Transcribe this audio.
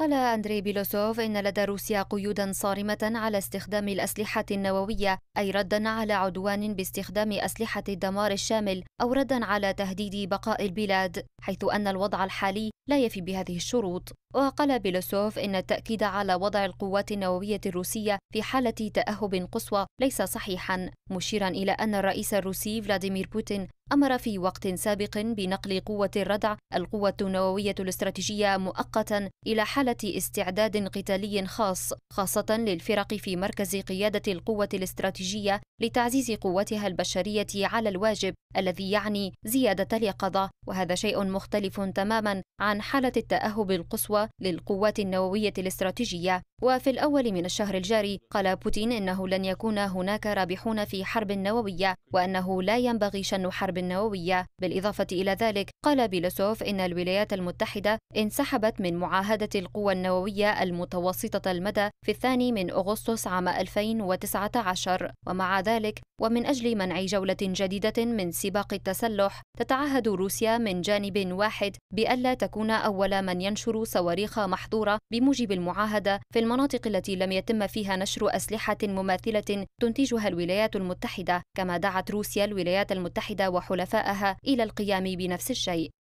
قال أندري بيلوسوف إن لدى روسيا قيودا صارمة على استخدام الأسلحة النووية أي ردا على عدوان باستخدام أسلحة الدمار الشامل أو ردا على تهديد بقاء البلاد حيث أن الوضع الحالي لا يفي بهذه الشروط وقال بيلوسوف إن التأكيد على وضع القوات النووية الروسية في حالة تأهب قصوى ليس صحيحا مشيرا إلى أن الرئيس الروسي فلاديمير بوتين أمر في وقت سابق بنقل قوة الردع القوة النووية الاستراتيجية مؤقتا إلى حالة استعداد قتالي خاص خاصة للفرق في مركز قيادة القوة الاستراتيجية لتعزيز قوتها البشرية على الواجب الذي يعني زيادة اليقظة وهذا شيء مختلف تماما عن حالة التأهب القصوى للقوات النووية الاستراتيجية وفي الأول من الشهر الجاري قال بوتين إنه لن يكون هناك رابحون في حرب نووية وأنه لا ينبغي شن حرب نووية بالإضافة إلى ذلك قال بيلوسوف إن الولايات المتحدة انسحبت من معاهدة القوى النووية المتوسطة المدى في الثاني من أغسطس عام 2019 ومع ذلك ومن أجل منع جولة جديدة من سباق التسلح تتعهد روسيا من جانب واحد بألا تكون أول من ينشر صواريخ محظورة بموجب المعاهدة في المناطق التي لم يتم فيها نشر أسلحة مماثلة تنتجها الولايات المتحدة كما دعت روسيا الولايات المتحدة وحلفائها إلى القيام بنفس الشيء